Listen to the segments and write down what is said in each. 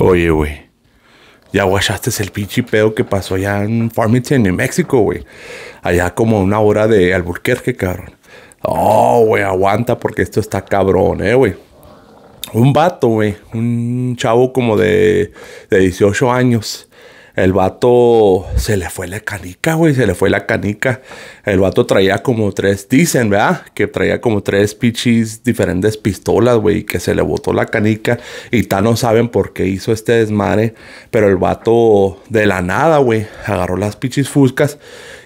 Oye, güey. Ya guachaste el pinche pedo que pasó allá en Farmington, en México, güey. Allá como una hora de Albuquerque, cabrón. Oh, güey, aguanta porque esto está cabrón, eh, güey. Un vato, güey. Un chavo como de, de 18 años. El vato se le fue la canica, güey, se le fue la canica. El vato traía como tres, dicen, ¿verdad? Que traía como tres pichis, diferentes pistolas, güey, que se le botó la canica. Y tan no saben por qué hizo este desmadre. Pero el vato de la nada, güey, agarró las pichis fuscas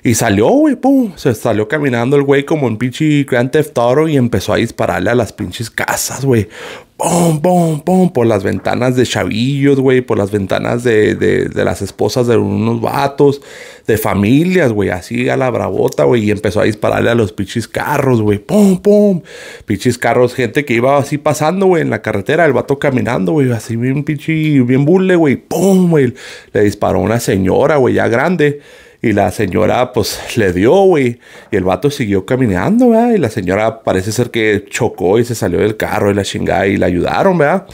y salió, güey, pum. Se salió caminando el güey como un pinche Grand Theft y empezó a dispararle a las pinches casas, güey. Pum, pum, pum. Por las ventanas de chavillos, güey. Por las ventanas de, las esposas de unos vatos. De familias, güey. Así a la bravota, güey. Y empezó a dispararle a los pinches carros, güey. Pum, pum. Pinches carros, gente que iba así pasando, güey, en la carretera. El vato caminando, güey. Así bien pinche, bien bulle, güey. Pum, güey. Le disparó una señora, güey, ya grande y la señora, pues, le dio, güey. Y el vato siguió caminando, ¿verdad? Y la señora parece ser que chocó y se salió del carro y la chingada y la ayudaron, ¿verdad?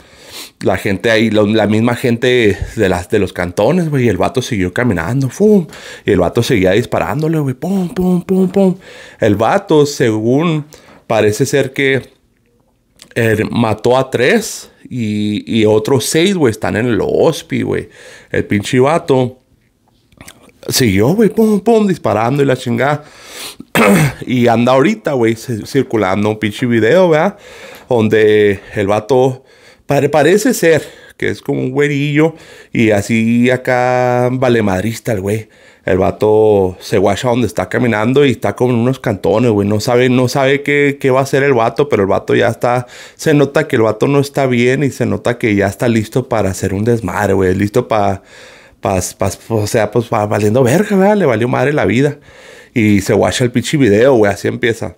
La gente ahí, la, misma gente de, las, de los cantones, güey. Y el vato siguió caminando, ¡fum! Y el vato seguía disparándole, güey. ¡Pum, pum, pum, pum! El vato, según parece ser que eh, mató a tres y, y otros seis, güey, están en el hospi, güey. El pinche vato siguió, güey, pum, pum, disparando y la chingada. y anda ahorita, güey, circulando un pinche video, ¿verdad? Donde el vato parece ser que es como un güerillo y así acá vale madrista el güey. El vato se guacha donde está caminando y está con unos cantones, güey. No sabe, no sabe qué, qué va a hacer el vato, pero el vato ya está. Se nota que el vato no está bien y se nota que ya está listo para hacer un desmadre, güey. Listo para o sea, pues valiendo verga, ¿verdad? le valió madre la vida. Y se guacha el pinche video, güey, así empieza.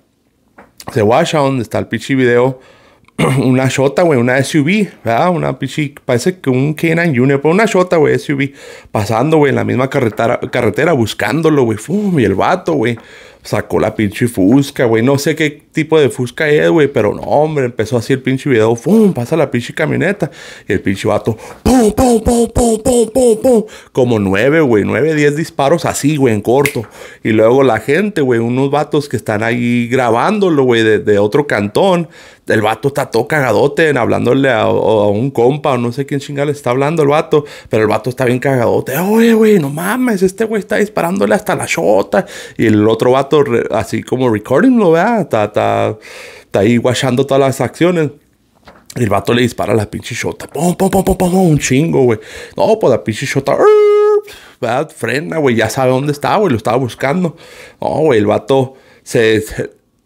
Se guacha donde está el pinche video. una Shota, güey, una SUV, ¿verdad? Una pichi, parece que un Kenan Junior, pero una Shota, güey, SUV, pasando, güey, en la misma carretera, carretera buscándolo, güey, y el vato, güey, sacó la pinche fusca, güey. No sé qué tipo de fusca es, güey, pero no, hombre, empezó así el pinche video, ¡pum! Pasa la pinche camioneta y el pinche vato, ¡pum, pum, pum, pum, pum, pum, Como nueve, güey, nueve, diez disparos así, güey, en corto. Y luego la gente, güey, unos vatos que están ahí grabándolo, güey, de, otro cantón. El vato está todo cagadote en hablándole a, un compa o no sé quién chingada le está hablando el vato, pero el vato está bien cagadote. Oye, güey, no mames, este güey está disparándole hasta la chota. Y el otro vato así como recording lo vea, está, está, ahí guachando todas las acciones. El vato le dispara a la pinche shota. un chingo, güey. No, pues la pinche shota. Frena, güey. Ya sabe dónde está, güey. Lo estaba buscando. No, güey. El vato se,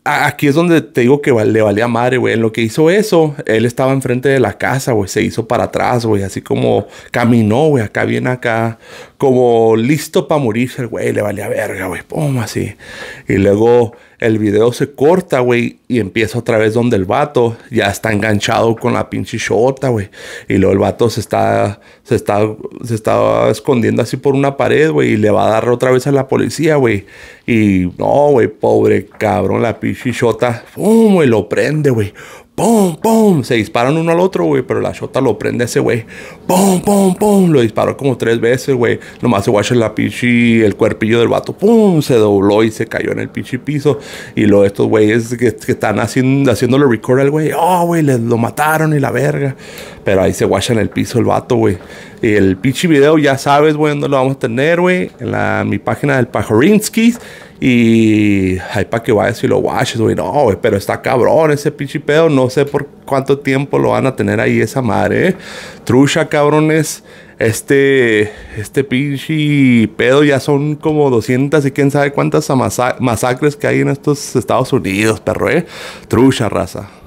aquí es donde te digo que le valía madre, güey. En lo que hizo eso, él estaba enfrente de la casa, güey. Se hizo para atrás, güey. Así como caminó, güey. Acá viene acá, como listo para morirse, el güey, le valía verga, güey, pum, así. Y luego el video se corta, güey, y empieza otra vez donde el vato ya está enganchado con la pinche shota, güey. Y luego el vato se está, se está, se escondiendo así por una pared, güey, y le va a dar otra vez a la policía, güey. Y no, güey, pobre cabrón, la pinche shota, pum, güey, lo prende, güey. ¡Pum, pum! Se disparan uno al otro, güey, pero la shota lo prende ese güey. ¡Pum, pum, pum! Lo disparó como tres veces, güey. Nomás se en la pichi, el cuerpillo del vato, ¡pum! Se dobló y se cayó en el pichi piso. Y luego estos güeyes que, están haciendo, haciéndole record al güey, ¡oh, güey! Lo mataron y la verga. Pero ahí se guacha en el piso el vato, güey. El pinche video, ya sabes, güey, lo vamos a tener, güey. En, mi página del Pajorinsky. Y hay para que vayas y lo watches, güey. No, güey, pero está cabrón ese pinche pedo. No sé por cuánto tiempo lo van a tener ahí esa madre, trucha cabrones. Este, este pinche pedo ya son como 200 y quién sabe cuántas masacres que hay en estos Estados Unidos, perro, eh. Trucha, raza.